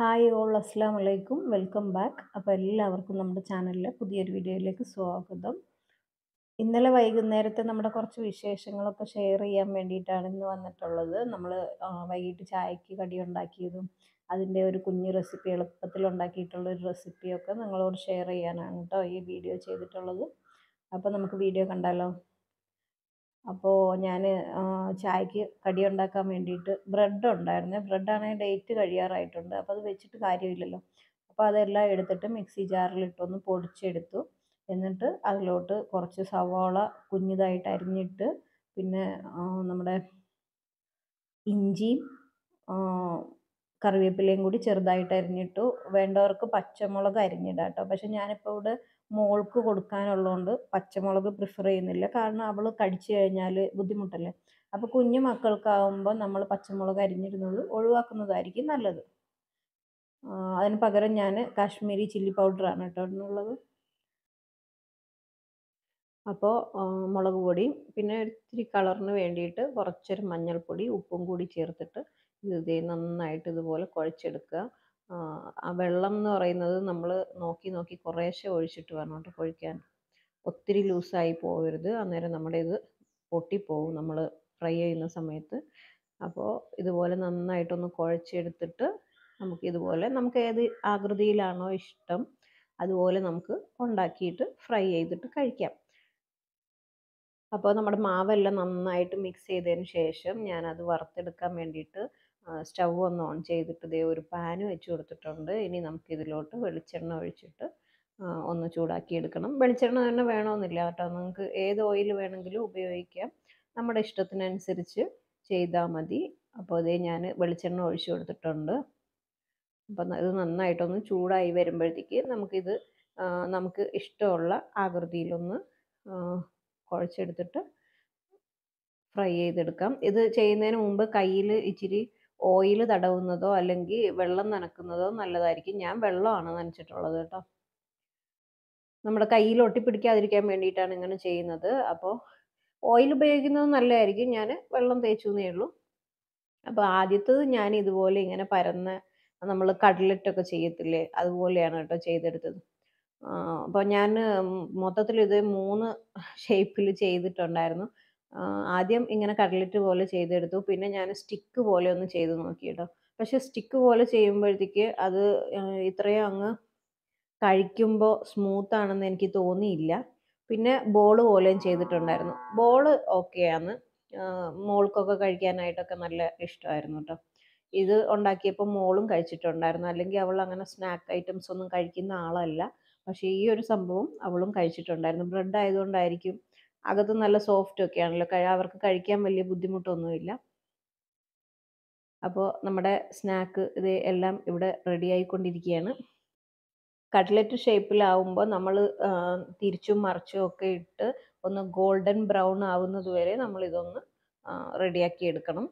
hi all അസ്സാം വലൈക്കും welcome back അപ്പോൾ എല്ലാവർക്കും നമ്മുടെ ചാനലിലെ പുതിയൊരു വീഡിയോയിലേക്ക് സ്വാഗതം ഇന്നലെ വൈകുന്നേരത്തെ നമ്മുടെ കുറച്ച് വിശേഷങ്ങളൊക്കെ ഷെയർ ചെയ്യാൻ വേണ്ടിയിട്ടാണ് ഇന്ന് വന്നിട്ടുള്ളത് നമ്മൾ വൈകിട്ട് ചായക്ക് കടി ഉണ്ടാക്കിയതും അതിൻ്റെ ഒരു കുഞ്ഞു റെസിപ്പി എളുപ്പത്തിൽ ഉണ്ടാക്കിയിട്ടുള്ള ഒരു റെസിപ്പിയൊക്കെ നിങ്ങളോട് ഷെയർ ചെയ്യാനാണ് കേട്ടോ ഈ വീഡിയോ ചെയ്തിട്ടുള്ളത് അപ്പോൾ നമുക്ക് വീഡിയോ കണ്ടാലോ അപ്പോൾ ഞാൻ ചായക്ക് കടി ഉണ്ടാക്കാൻ വേണ്ടിയിട്ട് ബ്രെഡ് ഉണ്ടായിരുന്നു ബ്രെഡാണെങ്കിൽ ഡേറ്റ് കഴിയാറായിട്ടുണ്ട് അപ്പോൾ അത് വെച്ചിട്ട് കാര്യമില്ലല്ലോ അപ്പോൾ അതെല്ലാം എടുത്തിട്ട് മിക്സി ജാറിലിട്ടൊന്ന് പൊടിച്ചെടുത്തു എന്നിട്ട് അതിലോട്ട് കുറച്ച് സവോള കുഞ്ഞിതായിട്ട് അരിഞ്ഞിട്ട് പിന്നെ നമ്മുടെ ഇഞ്ചിയും കറിവേപ്പിലയും കൂടി ചെറുതായിട്ട് അരിഞ്ഞിട്ടു വേണ്ടവർക്ക് പച്ചമുളക് അരിഞ്ഞിടാം കേട്ടോ പക്ഷെ ഞാനിപ്പോൾ ഇവിടെ മോൾക്ക് കൊടുക്കാനുള്ളതുകൊണ്ട് പച്ചമുളക് പ്രിഫർ ചെയ്യുന്നില്ല കാരണം അവൾ കടിച്ചു കഴിഞ്ഞാൽ ബുദ്ധിമുട്ടല്ലേ അപ്പോൾ കുഞ്ഞു മക്കൾക്കാകുമ്പോൾ നമ്മൾ പച്ചമുളക് അരിഞ്ഞിരുന്നത് ഒഴിവാക്കുന്നതായിരിക്കും നല്ലത് അതിന് പകരം ഞാൻ കാശ്മീരി ചില്ലി പൗഡറാണ് കേട്ടോ ഇടുന്നുള്ളത് അപ്പോൾ മുളക് പൊടി പിന്നെ ഇത്തിരി കളറിന് വേണ്ടിയിട്ട് കുറച്ചൊരു മഞ്ഞൾപ്പൊടി ഉപ്പും കൂടി ചേർത്തിട്ട് ഇത് നന്നായിട്ട് ഇതുപോലെ കുഴച്ചെടുക്കുക ആ വെള്ളം എന്ന് പറയുന്നത് നമ്മൾ നോക്കി നോക്കി കുറേശ്ശെ ഒഴിച്ചിട്ട് വേണം കേട്ടോ ഒഴിക്കാൻ ഒത്തിരി ലൂസായി പോകരുത് അന്നേരം നമ്മുടെ ഇത് പൊട്ടിപ്പോവും നമ്മൾ ഫ്രൈ ചെയ്യുന്ന സമയത്ത് അപ്പോൾ ഇതുപോലെ നന്നായിട്ടൊന്ന് കുഴച്ചെടുത്തിട്ട് നമുക്ക് ഇതുപോലെ നമുക്ക് ഏത് ആകൃതിയിലാണോ ഇഷ്ടം അതുപോലെ നമുക്ക് ഉണ്ടാക്കിയിട്ട് ഫ്രൈ ചെയ്തിട്ട് കഴിക്കാം അപ്പോൾ നമ്മുടെ മാവെല്ലാം നന്നായിട്ട് മിക്സ് ചെയ്തതിന് ശേഷം ഞാനത് വറുത്തെടുക്കാൻ വേണ്ടിയിട്ട് സ്റ്റൗ ഒന്ന് ഓൺ ചെയ്തിട്ട് ഇതേ ഒരു പാന് വെച്ച് കൊടുത്തിട്ടുണ്ട് ഇനി നമുക്ക് ഇതിലോട്ട് വെളിച്ചെണ്ണ ഒഴിച്ചിട്ട് ഒന്ന് ചൂടാക്കി എടുക്കണം വെളിച്ചെണ്ണ തന്നെ വേണമെന്നില്ല കേട്ടോ നിങ്ങൾക്ക് ഏത് ഓയിൽ വേണമെങ്കിലും ഉപയോഗിക്കാം നമ്മുടെ ഇഷ്ടത്തിനനുസരിച്ച് ചെയ്താൽ മതി അപ്പോൾ അതേ ഞാൻ വെളിച്ചെണ്ണ ഒഴിച്ചു കൊടുത്തിട്ടുണ്ട് അപ്പം ഇത് നന്നായിട്ടൊന്ന് ചൂടായി വരുമ്പോഴത്തേക്ക് നമുക്കിത് നമുക്ക് ഇഷ്ടമുള്ള ആകൃതിയിലൊന്ന് കുഴച്ചെടുത്തിട്ട് ഫ്രൈ ചെയ്തെടുക്കാം ഇത് ചെയ്യുന്നതിന് മുമ്പ് കയ്യിൽ ഇച്ചിരി ഓയിൽ തടവുന്നതോ അല്ലെങ്കിൽ വെള്ളം നനക്കുന്നതോ നല്ലതായിരിക്കും ഞാൻ വെള്ളമാണ് നനച്ചിട്ടുള്ളത് കേട്ടോ നമ്മുടെ കയ്യിൽ ഒട്ടിപ്പിടിക്കാതിരിക്കാൻ വേണ്ടിയിട്ടാണ് ഇങ്ങനെ ചെയ്യുന്നത് അപ്പോൾ ഓയിൽ ഉപയോഗിക്കുന്നത് നല്ലതായിരിക്കും ഞാൻ വെള്ളം തേച്ചു എന്നേ ഉള്ളൂ അപ്പോൾ ആദ്യത്തത് ഞാൻ ഇതുപോലെ ഇങ്ങനെ പരന്ന നമ്മൾ കടലിട്ടൊക്കെ ചെയ്യത്തില്ലേ അതുപോലെയാണ് കേട്ടോ ചെയ്തെടുത്തത് അപ്പോൾ ഞാൻ മൊത്തത്തിൽ ഇത് മൂന്ന് ഷേപ്പിൽ ചെയ്തിട്ടുണ്ടായിരുന്നു ആദ്യം ഇങ്ങനെ കട്ലറ്റ് പോലെ ചെയ്തെടുത്തു പിന്നെ ഞാൻ സ്റ്റിക്ക് പോലെ ഒന്ന് ചെയ്ത് നോക്കി കേട്ടോ പക്ഷെ സ്റ്റിക്ക് പോലെ ചെയ്യുമ്പോഴത്തേക്ക് അത് ഇത്രയും അങ്ങ് കഴിക്കുമ്പോൾ സ്മൂത്ത് ആണെന്ന് എനിക്ക് തോന്നിയില്ല പിന്നെ ബോൾ പോലെയും ചെയ്തിട്ടുണ്ടായിരുന്നു ബോൾ ഓക്കെയാണ് മോൾക്കൊക്കെ കഴിക്കാനായിട്ടൊക്കെ നല്ല ഇഷ്ടമായിരുന്നു കേട്ടോ ഇത് ഉണ്ടാക്കിയപ്പോൾ മോളും കഴിച്ചിട്ടുണ്ടായിരുന്നു അല്ലെങ്കിൽ അവൾ അങ്ങനെ സ്നാക്ക് ഐറ്റംസ് ഒന്നും കഴിക്കുന്ന ആളല്ല പക്ഷേ ഈ ഒരു സംഭവം അവളും കഴിച്ചിട്ടുണ്ടായിരുന്നു ബ്രെഡ് ആയതുകൊണ്ടായിരിക്കും അകത്ത് നല്ല സോഫ്റ്റ് ഒക്കെ ആണല്ലോ അവർക്ക് കഴിക്കാൻ വലിയ ബുദ്ധിമുട്ടൊന്നുമില്ല അപ്പോൾ നമ്മുടെ സ്നാക്ക് ഇത് എല്ലാം ഇവിടെ റെഡി ആയിക്കൊണ്ടിരിക്കുകയാണ് കട്ട്ലറ്റ് ഷേപ്പിലാവുമ്പോൾ നമ്മൾ തിരിച്ചും മറിച്ചും ഒക്കെ ഇട്ട് ഒന്ന് ഗോൾഡൻ ബ്രൗൺ ആവുന്നത് വരെ നമ്മൾ ഇതൊന്ന് റെഡിയാക്കി എടുക്കണം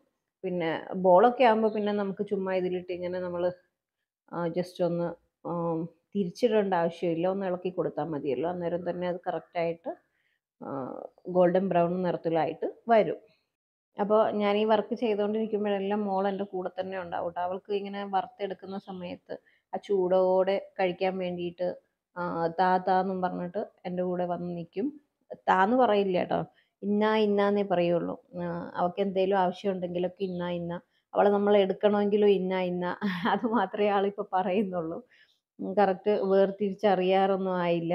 പിന്നെ ബോളൊക്കെ ആകുമ്പോൾ പിന്നെ നമുക്ക് ചുമ്മാ ഇതിലിട്ട് ഇങ്ങനെ നമ്മൾ ജസ്റ്റ് ഒന്ന് തിരിച്ചിടേണ്ട ആവശ്യമില്ല ഒന്ന് ഇളക്കി കൊടുത്താൽ മതിയല്ലോ അന്നേരം തന്നെ അത് കറക്റ്റായിട്ട് ഗോൾഡൻ ബ്രൗൺ നിറത്തിലായിട്ട് വരും അപ്പോൾ ഞാൻ ഈ വർക്ക് ചെയ്തുകൊണ്ടിരിക്കുമ്പോഴെല്ലാം മോൾ എൻ്റെ കൂടെ തന്നെ ഉണ്ടാവും കേട്ടോ അവൾക്ക് ഇങ്ങനെ വറുത്തെടുക്കുന്ന സമയത്ത് ആ ചൂടോടെ കഴിക്കാൻ വേണ്ടിയിട്ട് താ താന്നും പറഞ്ഞിട്ട് എൻ്റെ കൂടെ വന്ന് നിൽക്കും താന്ന് പറയില്ല കേട്ടോ ഇന്ന എന്നേ പറയുള്ളൂ അവൾക്ക് എന്തെങ്കിലും ആവശ്യമുണ്ടെങ്കിലൊക്കെ ഇന്ന ഇന്ന അവളെ നമ്മൾ എടുക്കണമെങ്കിലും ഇന്ന ഇന്ന അത് മാത്രമേ ആളിപ്പോൾ പറയുന്നുള്ളൂ കറക്റ്റ് വേർതിരിച്ചറിയാറൊന്നും ആയില്ല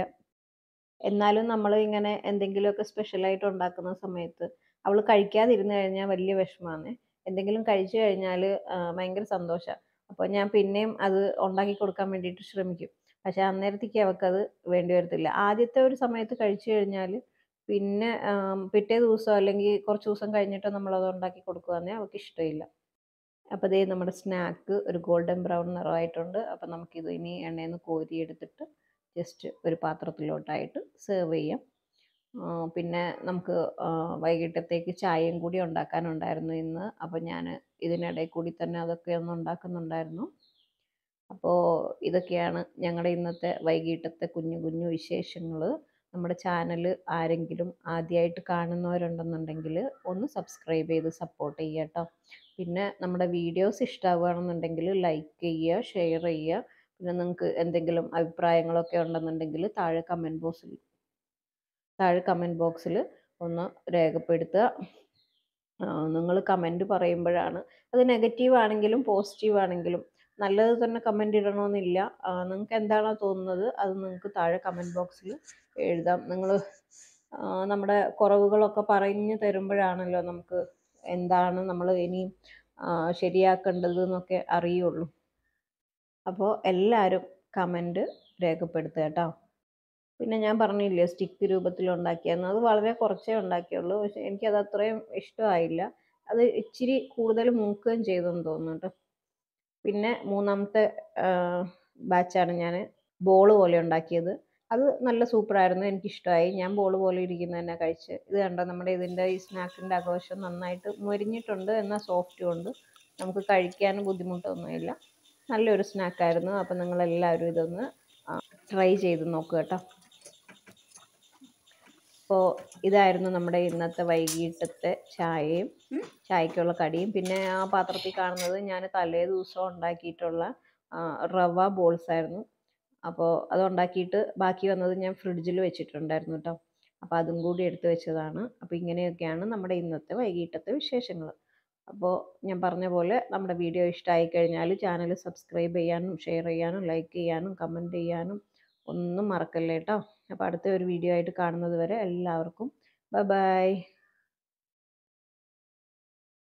എന്നാലും നമ്മൾ ഇങ്ങനെ എന്തെങ്കിലുമൊക്കെ സ്പെഷ്യലായിട്ട് ഉണ്ടാക്കുന്ന സമയത്ത് അവൾ കഴിക്കാതിരുന്നു കഴിഞ്ഞാൽ വലിയ വിഷമമാണ് എന്തെങ്കിലും കഴിച്ചു കഴിഞ്ഞാൽ ഭയങ്കര സന്തോഷമാണ് അപ്പോൾ ഞാൻ പിന്നെയും അത് ഉണ്ടാക്കി കൊടുക്കാൻ വേണ്ടിയിട്ട് ശ്രമിക്കും പക്ഷേ അന്നേരത്തേക്ക് അവൾക്കത് വേണ്ടി വരത്തില്ല ആദ്യത്തെ ഒരു സമയത്ത് കഴിച്ചു കഴിഞ്ഞാൽ പിന്നെ പിറ്റേ ദിവസം അല്ലെങ്കിൽ കുറച്ച് ദിവസം കഴിഞ്ഞിട്ടോ നമ്മളത് ഉണ്ടാക്കി കൊടുക്കുകയെന്നേ അവൾക്ക് ഇഷ്ടമില്ല അപ്പോൾ ദേ നമ്മുടെ സ്നാക്ക് ഒരു ഗോൾഡൻ ബ്രൗൺ നിറമായിട്ടുണ്ട് അപ്പോൾ നമുക്കിത് ഇനി എണ്ണയിൽ നിന്ന് കോരിയെടുത്തിട്ട് ജസ്റ്റ് ഒരു പാത്രത്തിലോട്ടായിട്ട് സെർവ് ചെയ്യാം പിന്നെ നമുക്ക് വൈകിട്ടത്തേക്ക് ചായയും കൂടി ഉണ്ടാക്കാനുണ്ടായിരുന്നു ഇന്ന് അപ്പോൾ ഞാൻ ഇതിനിടയിൽ കൂടി തന്നെ അതൊക്കെ ഒന്ന് ഉണ്ടാക്കുന്നുണ്ടായിരുന്നു അപ്പോൾ ഇതൊക്കെയാണ് ഞങ്ങളുടെ ഇന്നത്തെ വൈകിട്ടത്തെ കുഞ്ഞു കുഞ്ഞു വിശേഷങ്ങൾ നമ്മുടെ ചാനൽ ആരെങ്കിലും ആദ്യമായിട്ട് കാണുന്നവരുണ്ടെന്നുണ്ടെങ്കിൽ ഒന്ന് സബ്സ്ക്രൈബ് ചെയ്ത് സപ്പോർട്ട് ചെയ്യാം കേട്ടോ പിന്നെ നമ്മുടെ വീഡിയോസ് ഇഷ്ടമാവുകയാണെന്നുണ്ടെങ്കിൽ ലൈക്ക് ചെയ്യുക ഷെയർ ചെയ്യുക പിന്നെ നിങ്ങൾക്ക് എന്തെങ്കിലും അഭിപ്രായങ്ങളൊക്കെ ഉണ്ടെന്നുണ്ടെങ്കിൽ താഴെ കമൻറ്റ് ബോക്സിൽ താഴെ കമൻറ്റ് ബോക്സിൽ ഒന്ന് രേഖപ്പെടുത്തുക നിങ്ങൾ കമൻറ്റ് പറയുമ്പോഴാണ് അത് നെഗറ്റീവ് ആണെങ്കിലും പോസിറ്റീവ് ആണെങ്കിലും നല്ലത് തന്നെ കമൻ്റ് ഇടണമെന്നില്ല നിങ്ങൾക്ക് എന്താണോ തോന്നുന്നത് അത് നിങ്ങൾക്ക് താഴെ കമൻറ്റ് ബോക്സിൽ എഴുതാം നിങ്ങൾ നമ്മുടെ കുറവുകളൊക്കെ പറഞ്ഞു തരുമ്പോഴാണല്ലോ നമുക്ക് എന്താണ് നമ്മൾ ഇനിയും ശരിയാക്കേണ്ടത് എന്നൊക്കെ അറിയുള്ളൂ അപ്പോൾ എല്ലാവരും കമൻറ്റ് രേഖപ്പെടുത്തുക കേട്ടോ പിന്നെ ഞാൻ പറഞ്ഞില്ലേ സ്റ്റിക്ക് രൂപത്തിൽ ഉണ്ടാക്കിയായിരുന്നു അത് വളരെ കുറച്ചേ ഉണ്ടാക്കിയുള്ളൂ പക്ഷെ എനിക്കത് അത്രയും ഇഷ്ടമായില്ല അത് ഇച്ചിരി കൂടുതൽ മൂക്കുകയും ചെയ്തെന്ന് തോന്നുന്നുണ്ട് പിന്നെ മൂന്നാമത്തെ ബാച്ചാണ് ഞാൻ ബോൾ പോലെ ഉണ്ടാക്കിയത് അത് നല്ല സൂപ്പറായിരുന്നു എനിക്കിഷ്ടമായി ഞാൻ ബോൾ പോലെ ഇരിക്കുന്ന തന്നെ കഴിച്ച് ഇത് കണ്ടോ നമ്മുടെ ഇതിൻ്റെ ഈ സ്നാക്സിൻ്റെ ആഘോഷം നന്നായിട്ട് മുരിഞ്ഞിട്ടുണ്ട് എന്നാൽ സോഫ്റ്റും ഉണ്ട് നമുക്ക് കഴിക്കാൻ ബുദ്ധിമുട്ടൊന്നുമില്ല നല്ലൊരു സ്നാക്കായിരുന്നു അപ്പം നിങ്ങളെല്ലാവരും ഇതൊന്ന് ട്രൈ ചെയ്ത് നോക്കുക കേട്ടോ അപ്പോൾ ഇതായിരുന്നു നമ്മുടെ ഇന്നത്തെ വൈകിട്ടത്തെ ചായയും ചായക്കുള്ള കടിയും പിന്നെ ആ പാത്രത്തിൽ കാണുന്നത് ഞാൻ തലേ ദിവസം ഉണ്ടാക്കിയിട്ടുള്ള റവ ബോൾസ് ആയിരുന്നു അപ്പോൾ അതുണ്ടാക്കിയിട്ട് ബാക്കി വന്നത് ഞാൻ ഫ്രിഡ്ജിൽ വെച്ചിട്ടുണ്ടായിരുന്നു കേട്ടോ അപ്പോൾ അതും കൂടി എടുത്ത് വെച്ചതാണ് അപ്പോൾ ഇങ്ങനെയൊക്കെയാണ് നമ്മുടെ ഇന്നത്തെ വൈകിട്ടത്തെ വിശേഷങ്ങൾ അപ്പോൾ ഞാൻ പറഞ്ഞ പോലെ നമ്മുടെ വീഡിയോ ഇഷ്ടമായി കഴിഞ്ഞാൽ ചാനൽ സബ്സ്ക്രൈബ് ചെയ്യാനും ഷെയർ ചെയ്യാനും ലൈക്ക് ചെയ്യാനും കമൻറ്റ് ചെയ്യാനും ഒന്നും മറക്കല്ലേ അപ്പോൾ അടുത്ത ഒരു വീഡിയോ ആയിട്ട് കാണുന്നത് വരെ എല്ലാവർക്കും ബൈ ബൈ